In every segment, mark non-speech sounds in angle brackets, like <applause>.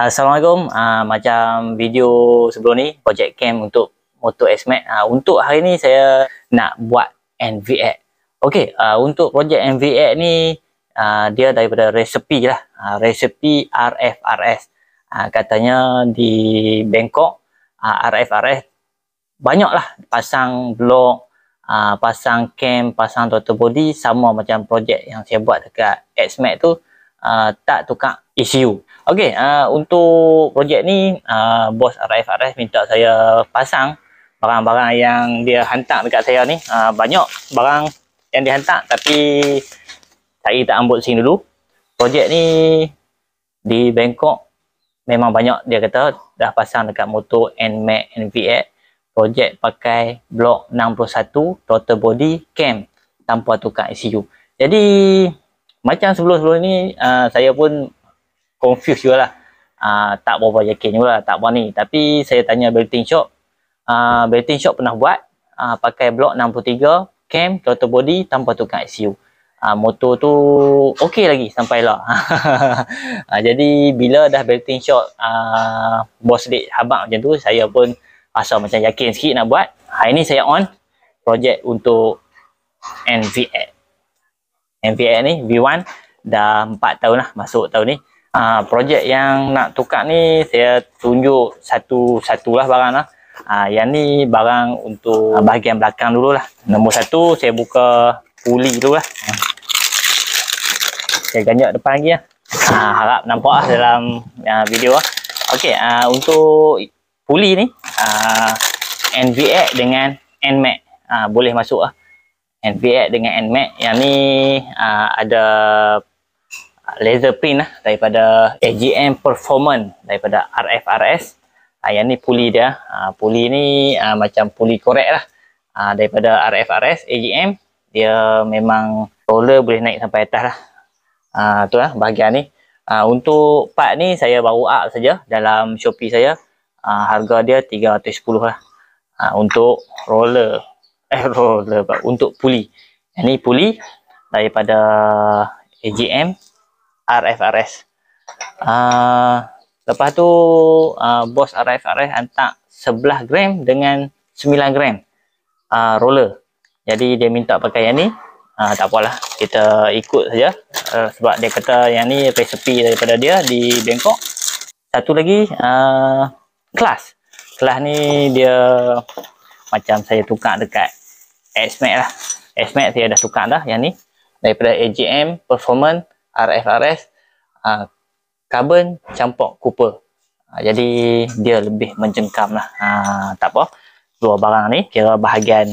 Assalamualaikum. Uh, macam video sebelum ni, project cam untuk Moto Xmax. Uh, ah, untuk hari ni saya nak buat NVAD. Okey, uh, untuk projek NVAD ni uh, dia daripada resepi lah. Uh, resepi RFRS. Uh, katanya di Bangkok uh, RFRS banyak lah pasang blok, uh, pasang cam, pasang throttle body sama macam projek yang saya buat dekat X-Max tu uh, tak tukar ECU. Okey, uh, untuk projek ni uh, bos RF RF minta saya pasang barang-barang yang dia hantar dekat saya ni. Uh, banyak barang yang dihantar tapi saya tak ambil sini dulu. Projek ni di Bangkok memang banyak dia kata dah pasang dekat motor NMAX nv projek pakai blok 61 total body cam tanpa tukar ECU. Jadi macam sebelum-sebelum ni uh, saya pun confuse juga lah uh, ah, tak berapa yakin juga lah tak berapa ni tapi saya tanya belting shop uh, ah, belting shop pernah buat uh, pakai blok 63 cam throttle body tanpa tukang ICU uh, motor tu okey lagi sampai lah uh, <laughs> jadi bila dah belting shop uh, bos dek habang macam tu saya pun rasa macam yakin sikit nak buat hari ni saya on projek untuk NVX MVN ni V1 dah 4 tahun lah masuk tahun ni ha, projek yang nak tukar ni saya tunjuk satu-satu lah barang lah ha, yang ni barang untuk ah, bahagian belakang dulu lah nombor satu saya buka puli dulu lah ha. saya ganjak depan lagi lah ha, harap nampak lah dalam ha, video lah ok ha, untuk puli ni ha, NVX dengan NMAX ha, boleh masuk lah NVX dengan NMAX yang ni uh, ada laser print lah daripada AGM Performance daripada RFRS uh, ah, yang ni puli dia uh, puli ni uh, macam puli korek lah uh, daripada RFRS AGM dia memang roller boleh naik sampai atas lah uh, tu lah bahagian ni uh, untuk part ni saya baru up saja dalam Shopee saya uh, harga dia 310 lah uh, untuk roller error lepas <laughs> untuk puli. Ini puli daripada AGM RFRS. Uh, ah, lepas tu uh, bos RFRS hantar 11 gram dengan 9 gram uh, roller. Jadi dia minta pakai yang ni. Uh, tak apalah, kita ikut saja uh, sebab dia kata yang ni resepi daripada dia di Bangkok. Satu lagi uh, kelas. Kelas ni dia macam saya tukar dekat SMAC lah. SMAC saya dah tukar dah yang ni. Daripada AGM, Performance, RFRS, uh, ah, Carbon, Campok, Cooper. Uh, jadi dia lebih menjengkam lah. Uh, tak apa. Dua barang ni kira bahagian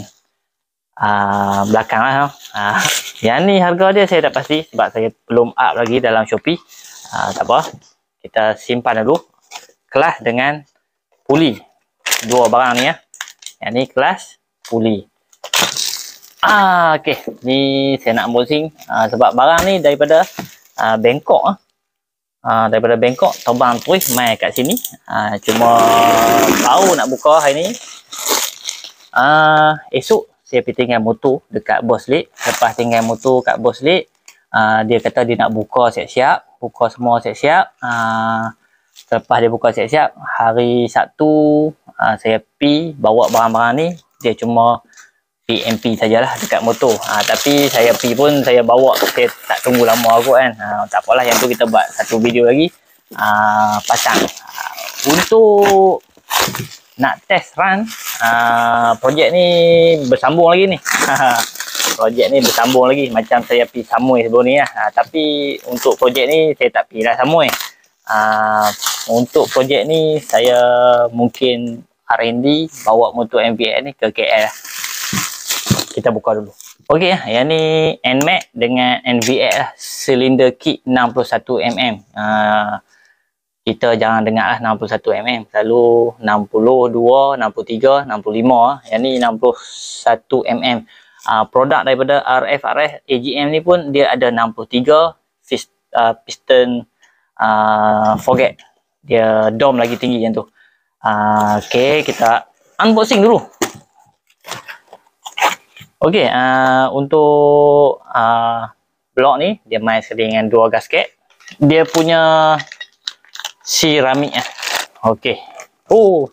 uh, belakang lah. Uh, <laughs> yang ni harga dia saya tak pasti sebab saya belum up lagi dalam Shopee. Uh, tak apa. Kita simpan dulu. Kelas dengan puli. Dua barang ni ya. Yang ni kelas puli. Ah, okay. Ni saya nak unboxing ah, sebab barang ni daripada ah, Bangkok ah. ah. daripada Bangkok terbang terus eh, mai kat sini. Ah, cuma baru nak buka hari ni. Ah, esok saya pergi tinggal motor dekat Bos Lek. Lepas tinggal motor kat Bos Lek, ah, dia kata dia nak buka siap-siap, buka semua siap-siap. Ah, selepas dia buka siap-siap, hari Sabtu ah, saya pergi bawa barang-barang ni. Dia cuma PMP sajalah dekat motor. Ha, tapi saya pergi pun saya bawa saya tak tunggu lama aku kan. Ha, tak apalah yang tu kita buat satu video lagi ha, pasang. Ha, untuk nak test run ha, projek ni bersambung lagi ni. Ha, projek ni bersambung lagi macam saya pergi Samui sebelum ni lah. Ha, tapi untuk projek ni saya tak pergi lah Samui. Ha, untuk projek ni saya mungkin R&D bawa motor MVX ni ke KL kita buka dulu. Okey, yang ni NMAC dengan NVL lah. Silinder kit 61mm. Uh, ah, kita jangan dengar lah 61mm. Lalu 62, 63, 65 lah. Yang ni 61mm. Uh, ah, produk daripada RFRF AGM ni pun dia ada 63 ah, piston, uh, piston uh, forget. Dia dom lagi tinggi yang tu. Uh, okay, kita unboxing dulu. Okey, uh, untuk uh, blok ni dia main sering dengan dua gasket. Dia punya siramik eh. Okey. Oh.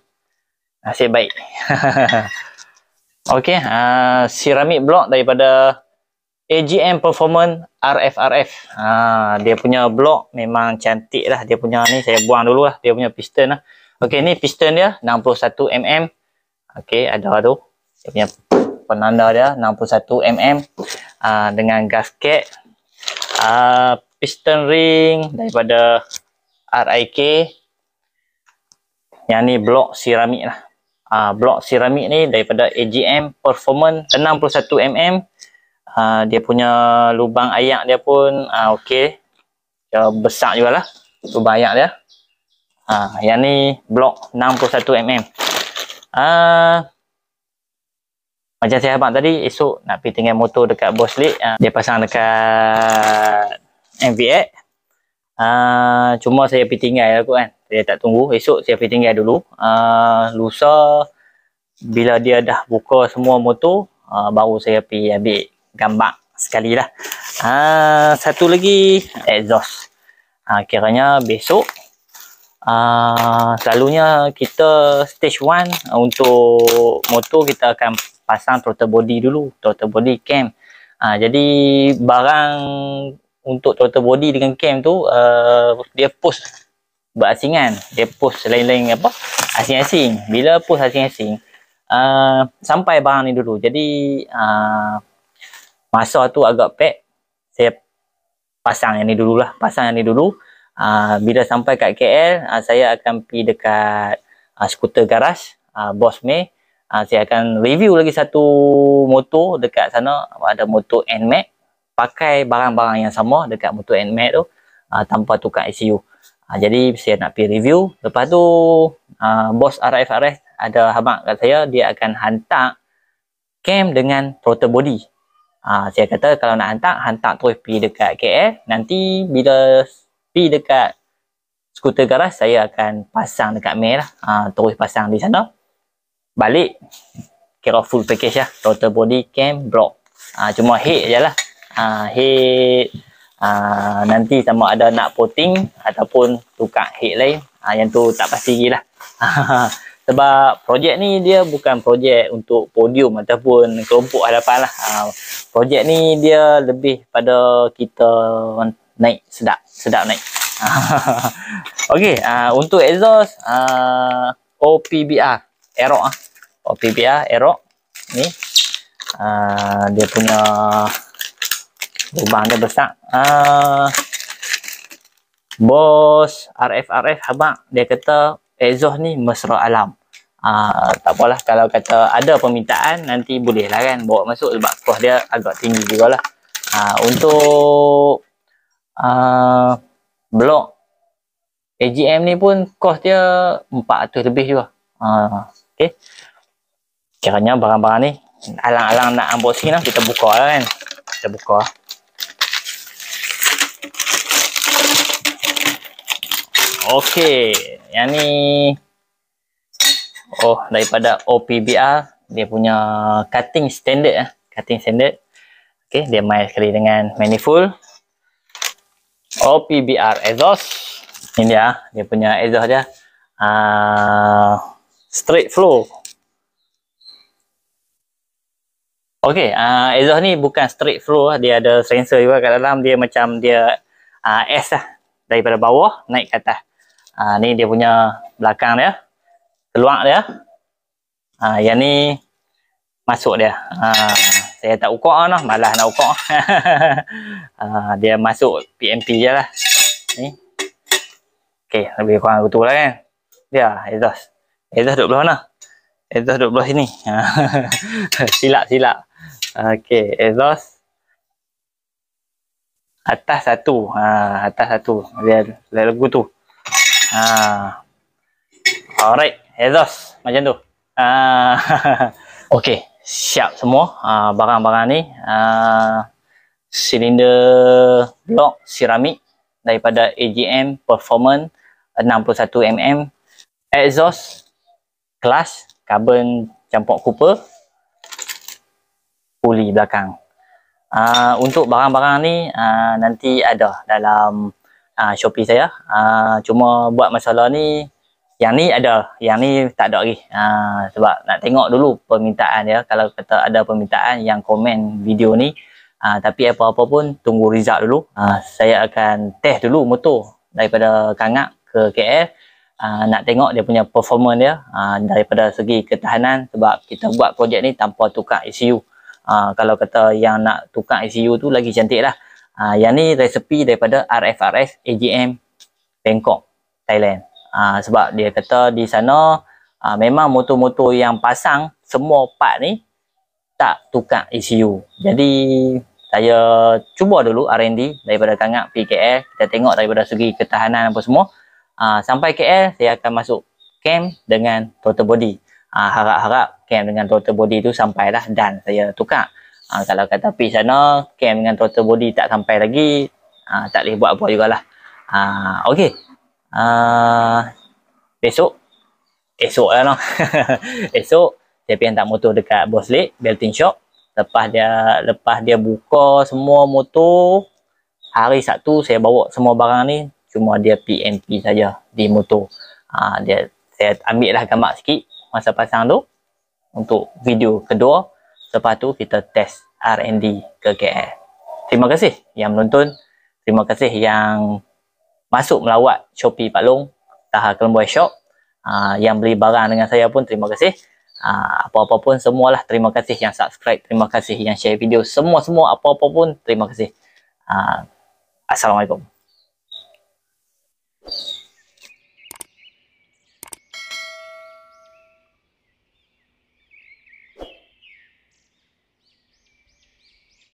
Nasib baik. <laughs> Okey, uh, siramik blok daripada AGM Performance RFRF. Uh, ah, dia punya blok memang cantik lah. Dia punya ni saya buang dulu lah. Dia punya piston lah. Okey, ni piston dia 61 mm. Okey, ada tu. Dia punya penanda dia 61mm uh, ah, dengan gasket uh, ah, piston ring daripada RIK yang ni blok siramik lah uh, blok siramik ni daripada AGM performance 61mm uh, dia punya lubang ayak dia pun uh, ok dia besar jugalah lubang ayak dia uh, yang ni blok 61mm Ah, uh, macam saya abang tadi esok nak pergi tinggal motor dekat bos lead uh, dia pasang dekat MVX uh, ah, cuma saya pergi tinggal lah kot kan saya tak tunggu esok saya pergi tinggal dulu uh, lusa bila dia dah buka semua motor uh, baru saya pergi ambil gambar sekali lah uh, satu lagi exhaust uh, kiranya besok Uh, selalunya kita stage 1 untuk motor kita akan pasang throttle body dulu throttle body cam ha, jadi barang untuk throttle body dengan cam tu uh, dia post berasingan dia post lain-lain apa asing-asing bila post asing-asing uh, sampai barang ni dulu jadi uh, masa tu agak pek saya pasang yang ni dululah pasang yang ni dulu uh, bila sampai kat KL uh, saya akan pergi dekat uh, skuter garage uh, bos me Ha, saya akan review lagi satu motor dekat sana. Ada motor NMAX. Pakai barang-barang yang sama dekat motor NMAX tu. Ha, tanpa tukar ICU. Ha, ah, jadi saya nak pergi review. Lepas tu, ha, bos RFRS ada hamak kat saya. Dia akan hantar cam dengan proto body. Ha, saya kata kalau nak hantar, hantar terus pergi dekat KL. Nanti bila pergi dekat skuter garas, saya akan pasang dekat mail lah. Ha, terus pasang di sana balik kira full package lah total body cam block ha, cuma head je lah ha, ah, head ha, nanti sama ada nak poting ataupun tukar head lain ha, yang tu tak pasti lagi lah <laughs> sebab projek ni dia bukan projek untuk podium ataupun kelompok hadapan lah ha, projek ni dia lebih pada kita naik sedap sedap naik <laughs> Okey, uh, untuk exhaust uh, OPBR Aerox ah. OPPA Aerox ni. Ah uh, dia punya lubang dia besar. Ah uh, bos RF RF habaq dia kata exhaust ni mesra alam. uh, tak apalah kalau kata ada permintaan nanti boleh lah kan bawa masuk sebab kos dia agak tinggi juga lah. uh, ah, untuk ah uh, blok AGM ni pun kos dia 400 lebih juga. uh, Okey. Kiranya barang-barang ni alang-alang nak unboxing lah kita buka lah kan. Kita buka. Okey, yang ni oh daripada OPBR dia punya cutting standard ah, cutting standard. Okey, dia main sekali dengan manifold. OPBR exhaust. Ini dia, dia punya exhaust dia. Ah, uh, straight flow. Okey, uh, ah, exhaust ni bukan straight flow lah. Dia ada sensor juga kat dalam. Dia macam dia uh, S lah. Daripada bawah, naik ke atas. Uh, ni dia punya belakang dia. Keluar dia. Uh, yang ni masuk dia. Uh, saya tak ukur lah. Malah nak ukur. uh, <laughs> dia masuk PMP je lah. Okay, lebih kurang aku lah kan. Dia ya, exhaust. Ezah duduk belah mana? Ezah duduk belah sini. Ha. <laughs> silap, silap. Okey, exhaust. Atas satu. Ha, atas satu. Dia lagu tu. Ha. Alright, exhaust. Macam tu. Ha. <laughs> Okey, siap semua. Ha, barang-barang ni. Ha. Silinder blok siramik daripada AGM Performance 61mm. Exhaust kelas carbon campur cooper puli belakang uh, untuk barang-barang ni uh, nanti ada dalam uh, Shopee saya uh, cuma buat masalah ni yang ni ada, yang ni tak ada lagi uh, sebab nak tengok dulu permintaan ya. kalau kata ada permintaan yang komen video ni uh, tapi apa-apa pun tunggu result dulu uh, saya akan test dulu motor daripada Kangak ke KL uh, nak tengok dia punya performa dia uh, daripada segi ketahanan sebab kita buat projek ni tanpa tukar ICU uh, ah, kalau kata yang nak tukar ICU tu lagi cantik lah uh, yang ni resepi daripada RFRS AGM Bangkok Thailand uh, sebab dia kata di sana uh, memang motor-motor yang pasang semua part ni tak tukar ICU jadi saya cuba dulu R&D daripada Kangak PKL kita tengok daripada segi ketahanan apa semua uh, sampai KL saya akan masuk camp dengan total body uh, harap-harap camp dengan total body tu sampailah dan saya tukar uh, kalau kata pergi sana camp dengan total body tak sampai lagi uh, tak boleh buat apa jugalah uh, ok uh, besok esok lah no. <laughs> esok saya pergi hantar motor dekat Boss Lake Belting Shop lepas dia lepas dia buka semua motor hari Sabtu saya bawa semua barang ni cuma dia PNP saja di motor ha, dia saya ambil lah gambar sikit masa pasang tu untuk video kedua lepas tu kita test R&D ke KL terima kasih yang menonton terima kasih yang masuk melawat Shopee Pak Long Taha Kelembuai Shop ha, yang beli barang dengan saya pun terima kasih ha, apa-apa pun semualah terima kasih yang subscribe terima kasih yang share video semua-semua apa-apa pun terima kasih ha, Assalamualaikum you